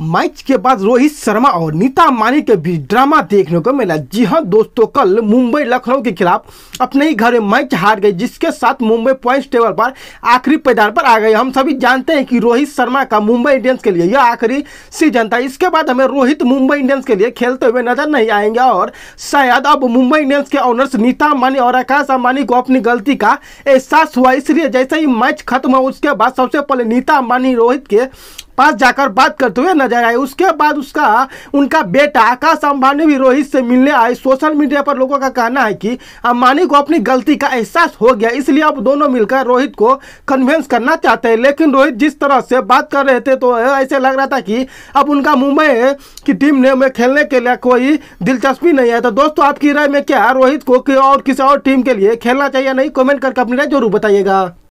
match के बाद रोहित शर्मा और नीता मानी के बीच ड्रामा देखने को मिला जी हां दोस्तों कल मुंबई लखनऊ के खिलाफ अपने ही घर में मैच हार गई जिसके साथ मुंबई पॉइंट्स टेबल पर आखिरी पैदान पर आ गए हम सभी जानते हैं कि रोहित शर्मा का मुंबई इंडियंस के लिए यह आखिरी सीजन था इसके बाद हमें रोहित मुंबई इंडियंस के लिए खेलते हुए नजर नहीं आएंगे और शायद अब मुंबई इंडियंस के ऑनर्स नीता अम्बानी और आकाश अंबानी को अपनी गलती का एहसास हुआ इसलिए जैसे ही मैच खत्म हुआ उसके बाद सबसे पहले नीता अंबानी रोहित के पास जाकर बात करते हुए नजर आए उसके बाद उसका उनका बेटा आकाश अंबानी भी रोहित से मिलने आए सोशल मीडिया पर लोगों का कहना है कि अंबानी को अपनी गलती का एहसास हो गया इसलिए अब दोनों मिलकर रोहित को कन्विंस करना चाहते हैं लेकिन रोहित जिस तरह से बात कर रहे थे तो ऐसे लग रहा था कि अब उनका मुंबई की टीम ने में खेलने के लिए कोई दिलचस्पी नहीं है तो दोस्तों आपकी राय में क्या रोहित को और किसी और टीम के लिए खेलना चाहिए नहीं कॉमेंट करके अपनी राय जरूर बताइएगा